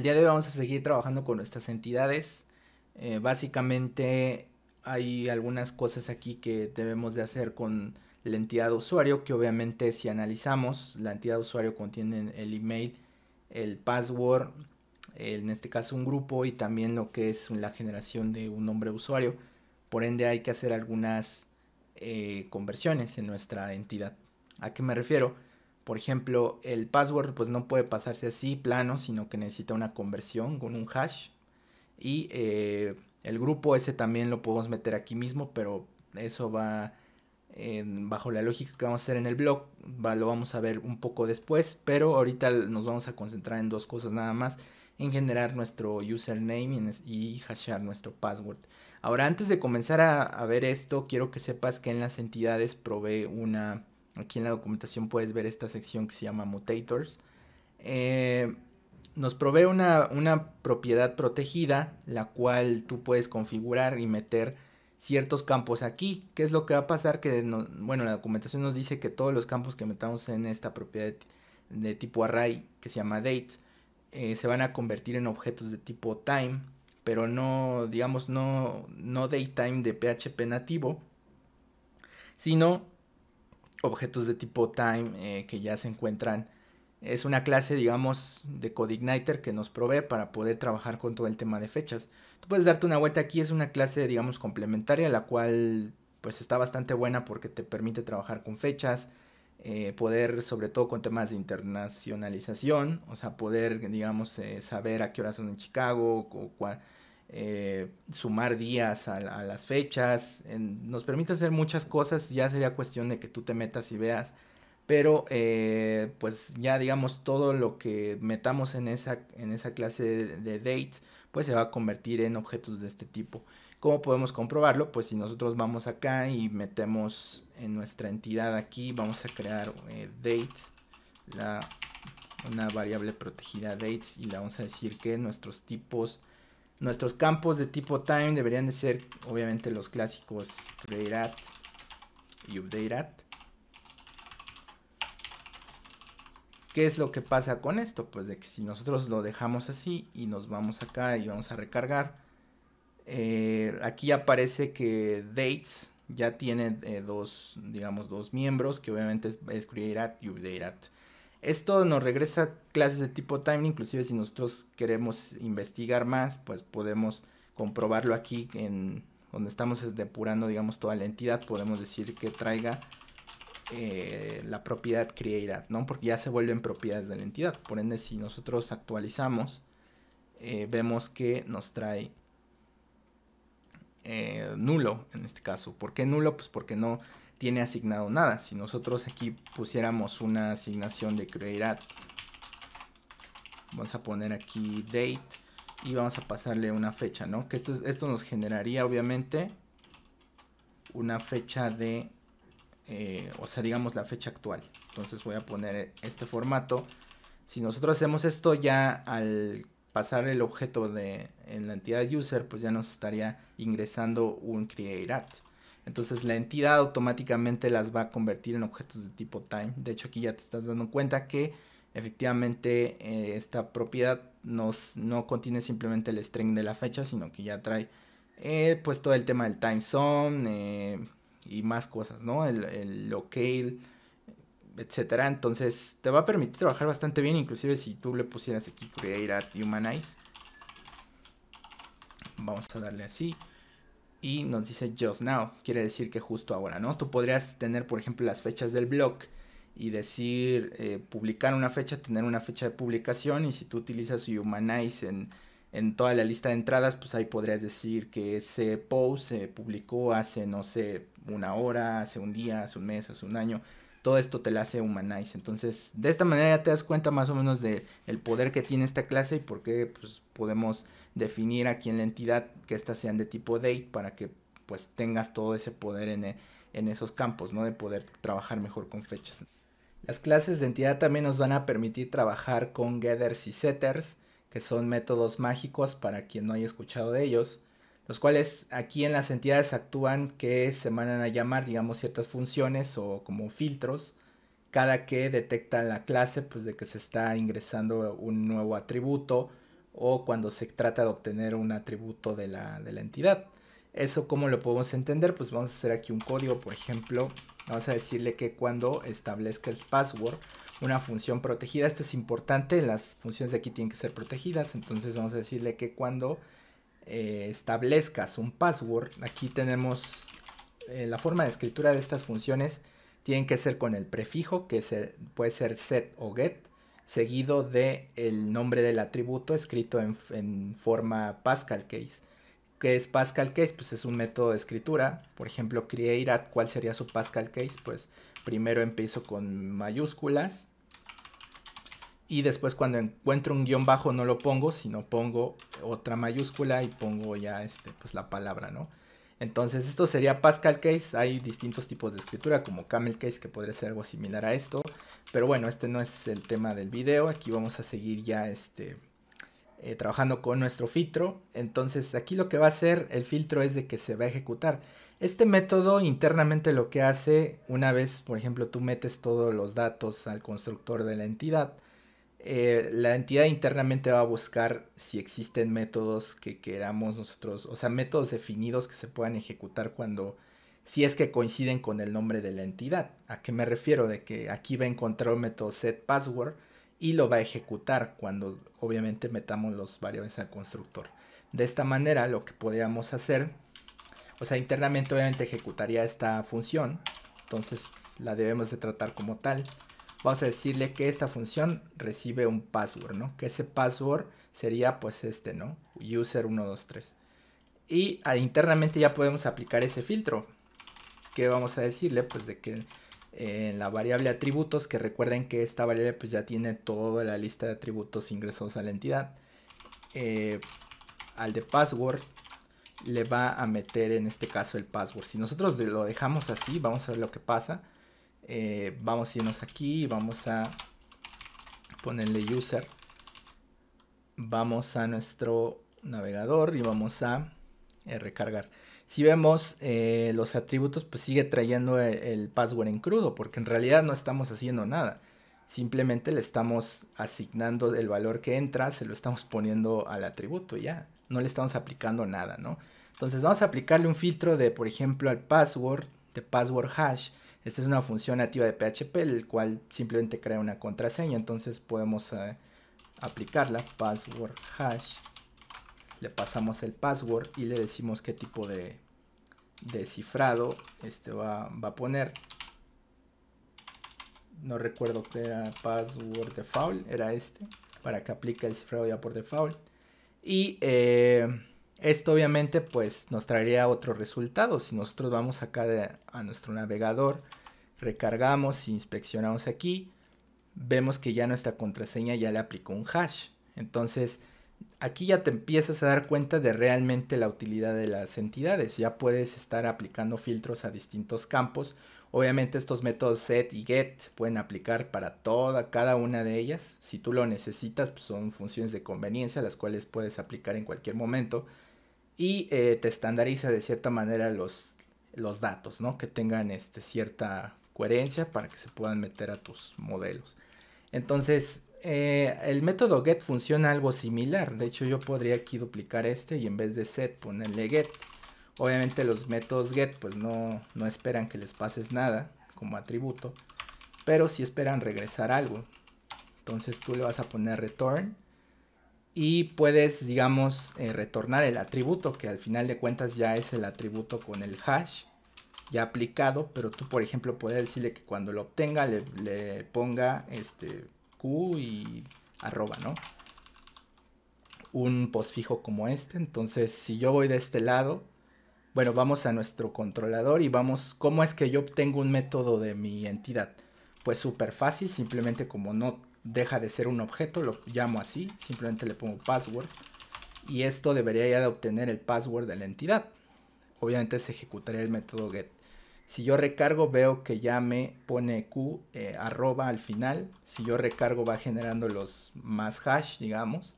el día de hoy vamos a seguir trabajando con nuestras entidades. Eh, básicamente hay algunas cosas aquí que debemos de hacer con la entidad usuario, que obviamente si analizamos, la entidad usuario contiene el email, el password, en este caso un grupo y también lo que es la generación de un nombre de usuario. Por ende hay que hacer algunas eh, conversiones en nuestra entidad. ¿A qué me refiero? Por ejemplo, el password pues no puede pasarse así plano, sino que necesita una conversión con un hash. Y eh, el grupo ese también lo podemos meter aquí mismo, pero eso va bajo la lógica que vamos a hacer en el blog, lo vamos a ver un poco después, pero ahorita nos vamos a concentrar en dos cosas nada más, en generar nuestro username y, hashear hashar nuestro password. Ahora, antes de comenzar a, a ver esto, quiero que sepas que en las entidades provee una Aquí en la documentación puedes ver esta sección que se llama mutators. Eh, nos provee una, propiedad protegida, la cual tú puedes configurar y meter ciertos campos aquí. ¿Qué es lo que va a pasar? Que, bueno, la documentación nos dice que todos los campos que metamos en esta propiedad de, tipo array, que se llama dates, eh, se van a convertir en objetos de tipo time, pero no, digamos, no, no datetime de PHP nativo, sino objetos de tipo time eh, que ya se encuentran. Es una clase, digamos, de CodeIgniter que nos provee para poder trabajar con todo el tema de fechas. Tú puedes darte una vuelta aquí, es una clase, digamos, complementaria, la cual pues está bastante buena porque te permite trabajar con fechas, eh, poder sobre todo con temas de internacionalización, o sea, poder, digamos, eh, saber a qué hora son en Chicago, o cuál eh, sumar días a, las fechas, nos permite hacer muchas cosas, ya sería cuestión de que tú te metas y veas, pero eh, pues ya digamos todo lo que metamos en esa, en esa clase de, dates, pues se va a convertir en objetos de este tipo. ¿Cómo podemos comprobarlo? Pues si nosotros vamos acá y metemos en nuestra entidad aquí, vamos a crear eh, dates, la, una variable protegida dates y le vamos a decir que nuestros tipos Nuestros campos de tipo time deberían de ser, obviamente, los clásicos createAt y updateAt. ¿Qué es lo que pasa con esto? Pues de que si nosotros lo dejamos así y nos vamos acá y vamos a recargar, eh, aquí aparece que dates ya tiene eh, dos, digamos, dos miembros, que obviamente es, createAt y updateAt. Esto nos regresa clases de tipo time, inclusive si nosotros queremos investigar más, pues podemos comprobarlo aquí en donde estamos depurando, digamos, toda la entidad, podemos decir que traiga eh, la propiedad created, ¿no? Porque ya se vuelven propiedades de la entidad. Por ende, si nosotros actualizamos, eh, vemos que nos trae eh, nulo en este caso. ¿Por qué nulo? Pues porque no tiene asignado nada. Si nosotros aquí pusiéramos una asignación de create vamos a poner aquí date y vamos a pasarle una fecha, ¿no? Que esto, esto nos generaría obviamente una fecha de, eh, o sea, digamos la fecha actual. Entonces voy a poner este formato. Si nosotros hacemos esto ya al pasar el objeto de, en la entidad user, pues ya nos estaría ingresando un create entonces la entidad automáticamente las va a convertir en objetos de tipo time. De hecho aquí ya te estás dando cuenta que efectivamente eh, esta propiedad no contiene simplemente el string de la fecha, sino que ya trae eh, pues todo el tema del time zone eh, y más cosas, ¿no? El, el locale, etcétera. Entonces te va a permitir trabajar bastante bien, inclusive si tú le pusieras aquí create at humanize. Vamos a darle así y nos dice just now, quiere decir que justo ahora, ¿no? Tú podrías tener, por ejemplo, las fechas del blog y decir eh, publicar una fecha, tener una fecha de publicación y si tú utilizas Humanize en, en toda la lista de entradas, pues ahí podrías decir que ese post se publicó hace, no sé, una hora, hace un día, hace un mes, hace un año, todo esto te la hace humanize. Entonces, de esta manera ya te das cuenta más o menos del el poder que tiene esta clase y por qué pues, podemos definir aquí en la entidad que estas sean de tipo date para que pues tengas todo ese poder en, e, en esos campos, ¿no? De poder trabajar mejor con fechas. Las clases de entidad también nos van a permitir trabajar con getters y setters, que son métodos mágicos para quien no haya escuchado de ellos los cuales aquí en las entidades actúan que se mandan a llamar, digamos, ciertas funciones o como filtros cada que detecta la clase pues de que se está ingresando un nuevo atributo o cuando se trata de obtener un atributo de la, de la entidad. Eso cómo lo podemos entender, pues vamos a hacer aquí un código, por ejemplo, vamos a decirle que cuando establezca el password, una función protegida, esto es importante, las funciones de aquí tienen que ser protegidas, entonces vamos a decirle que cuando eh, establezcas un password, aquí tenemos eh, la forma de escritura de estas funciones, tienen que ser con el prefijo, que puede ser set o get, seguido de el nombre del atributo escrito en, forma Pascal case. ¿Qué es Pascal case? Pues es un método de escritura. Por ejemplo, create, ¿cuál sería su Pascal case? Pues primero empiezo con mayúsculas, y después cuando encuentro un guión bajo no lo pongo, sino pongo otra mayúscula y pongo ya este, pues la palabra, ¿no? Entonces esto sería Pascal Case, hay distintos tipos de escritura como Camel Case que podría ser algo similar a esto, pero bueno, este no es el tema del video, aquí vamos a seguir ya este, eh, trabajando con nuestro filtro, entonces aquí lo que va a hacer el filtro es de que se va a ejecutar. Este método internamente lo que hace, una vez por ejemplo tú metes todos los datos al constructor de la entidad, eh, la entidad internamente va a buscar si existen métodos que queramos nosotros, o sea, métodos definidos que se puedan ejecutar cuando, si es que coinciden con el nombre de la entidad. ¿A qué me refiero? De que aquí va a encontrar un método set password y lo va a ejecutar cuando obviamente metamos los variables al constructor. De esta manera lo que podríamos hacer, o sea, internamente obviamente ejecutaría esta función, entonces la debemos de tratar como tal vamos a decirle que esta función recibe un password, ¿no? Que ese password sería pues este, ¿no? User123. Y ah, internamente ya podemos aplicar ese filtro. Que vamos a decirle pues de que en eh, la variable atributos, que recuerden que esta variable pues ya tiene toda la lista de atributos ingresados a la entidad. Eh, al de password le va a meter en este caso el password. Si nosotros lo dejamos así, vamos a ver lo que pasa. Eh, vamos a irnos aquí, vamos a ponerle user, vamos a nuestro navegador y vamos a eh, recargar. Si vemos eh, los atributos, pues sigue trayendo el, el, password en crudo, porque en realidad no estamos haciendo nada. Simplemente le estamos asignando el valor que entra, se lo estamos poniendo al atributo ya. No le estamos aplicando nada, ¿no? Entonces vamos a aplicarle un filtro de, por ejemplo, al password, de password hash. Esta es una función nativa de PHP, el cual simplemente crea una contraseña. Entonces podemos eh, aplicarla, password hash. Le pasamos el password y le decimos qué tipo de, de cifrado este va, va a poner. No recuerdo que era password default, era este, para que aplique el cifrado ya por default. Y eh, esto obviamente pues nos traería otro resultado. Si nosotros vamos acá a nuestro navegador, recargamos e inspeccionamos aquí, vemos que ya nuestra contraseña ya le aplicó un hash. Entonces aquí ya te empiezas a dar cuenta de realmente la utilidad de las entidades. Ya puedes estar aplicando filtros a distintos campos. Obviamente estos métodos set y get pueden aplicar para toda, cada una de ellas. Si tú lo necesitas, pues, son funciones de conveniencia las cuales puedes aplicar en cualquier momento y eh, te estandariza de cierta manera los, los datos, ¿no? Que tengan este, cierta coherencia para que se puedan meter a tus modelos. Entonces, eh, el método get funciona algo similar. De hecho, yo podría aquí duplicar este y en vez de set ponerle get. Obviamente los métodos get pues no, no esperan que les pases nada como atributo, pero sí esperan regresar algo. Entonces tú le vas a poner return y puedes, digamos, eh, retornar el atributo, que al final de cuentas ya es el atributo con el hash ya aplicado, pero tú, por ejemplo, puedes decirle que cuando lo obtenga le, ponga este q y arroba, ¿no? Un posfijo como este, entonces si yo voy de este lado, bueno, vamos a nuestro controlador y vamos, ¿cómo es que yo obtengo un método de mi entidad? Pues súper fácil, simplemente como no deja de ser un objeto, lo llamo así, simplemente le pongo password y esto debería ya de obtener el password de la entidad. Obviamente se ejecutaría el método get. Si yo recargo veo que ya me pone q eh, arroba al final. Si yo recargo va generando los más hash, digamos.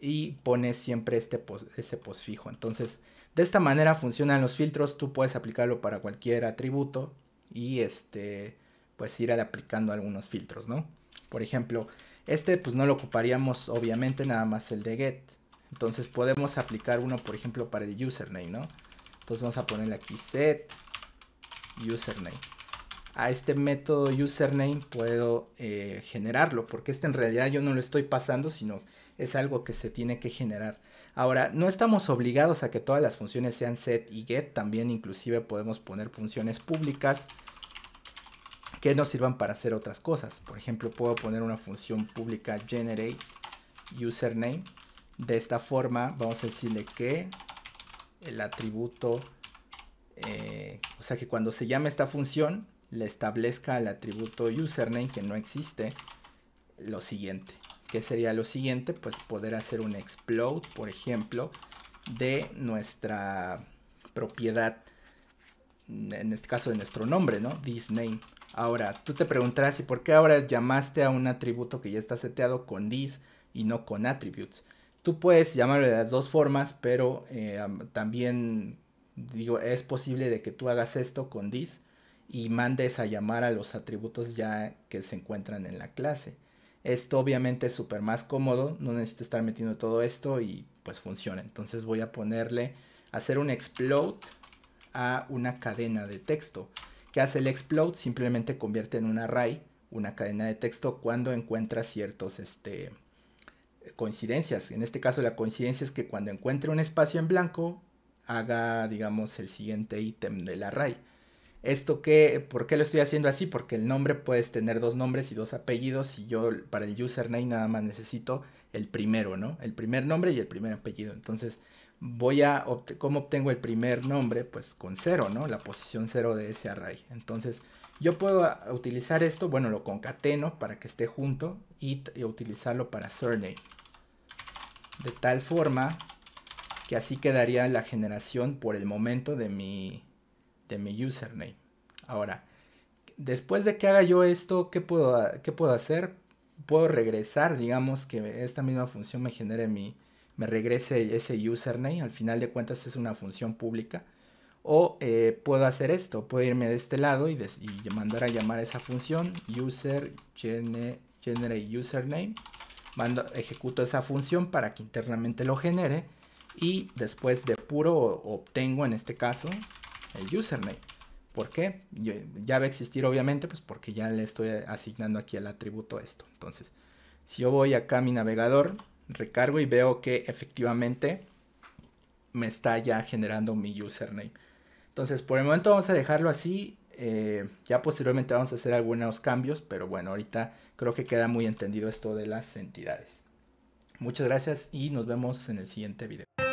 Y pone siempre este ese posfijo. Entonces, de esta manera funcionan los filtros. Tú puedes aplicarlo para cualquier atributo y este, pues ir aplicando algunos filtros, ¿no? Por ejemplo, este pues no lo ocuparíamos obviamente nada más el de get. Entonces podemos aplicar uno, por ejemplo, para el username, ¿no? Entonces vamos a ponerle aquí set username. A este método username puedo eh, generarlo, porque este en realidad yo no lo estoy pasando, sino es algo que se tiene que generar. Ahora, no estamos obligados a que todas las funciones sean set y get, también inclusive podemos poner funciones públicas que nos sirvan para hacer otras cosas. Por ejemplo, puedo poner una función pública generate username. De esta forma vamos a decirle que el atributo, eh, o sea que cuando se llame esta función, le establezca al atributo username que no existe lo siguiente. ¿Qué sería lo siguiente? Pues poder hacer un explode, por ejemplo, de nuestra propiedad, en este caso de nuestro nombre, ¿no? This Ahora, tú te preguntarás, ¿y por qué ahora llamaste a un atributo que ya está seteado con dis y no con attributes? Tú puedes llamarle de las dos formas, pero eh, también digo, es posible de que tú hagas esto con dis y mandes a llamar a los atributos ya que se encuentran en la clase. Esto obviamente es súper más cómodo, no necesito estar metiendo todo esto y pues funciona. Entonces voy a ponerle, hacer un explode a una cadena de texto. Que hace el explode? Simplemente convierte en un array una cadena de texto cuando encuentra ciertos este, coincidencias. En este caso la coincidencia es que cuando encuentre un espacio en blanco haga, digamos, el siguiente ítem del array. Esto que, ¿por qué lo estoy haciendo así? Porque el nombre puedes tener dos nombres y dos apellidos y yo para el username nada más necesito el primero, ¿no? El primer nombre y el primer apellido. Entonces, voy a, ¿cómo obtengo el primer nombre? Pues con cero, ¿no? La posición cero de ese array. Entonces, yo puedo ah, utilizar esto, bueno, lo concateno para que esté junto y, utilizarlo para surname. De tal forma que así quedaría la generación por el momento de mi, mi username. Ahora, después de que haga yo esto, ¿qué puedo, qué puedo hacer? Puedo regresar, digamos que esta misma función me genere mi, me regrese ese username, al final de cuentas es una función pública. O eh, puedo hacer esto, puedo irme de este lado y, mandar a llamar a esa función, user generate username. Mando, ejecuto esa función para que internamente lo genere y después de puro obtengo en este caso el username. ¿Por qué? Ya va a existir obviamente, pues porque ya le estoy asignando aquí el atributo esto. Entonces, si yo voy acá a mi navegador, recargo y veo que efectivamente me está ya generando mi username. Entonces, por el momento vamos a dejarlo así. Eh, ya posteriormente vamos a hacer algunos cambios, pero bueno, ahorita creo que queda muy entendido esto de las entidades. Muchas gracias y nos vemos en el siguiente video.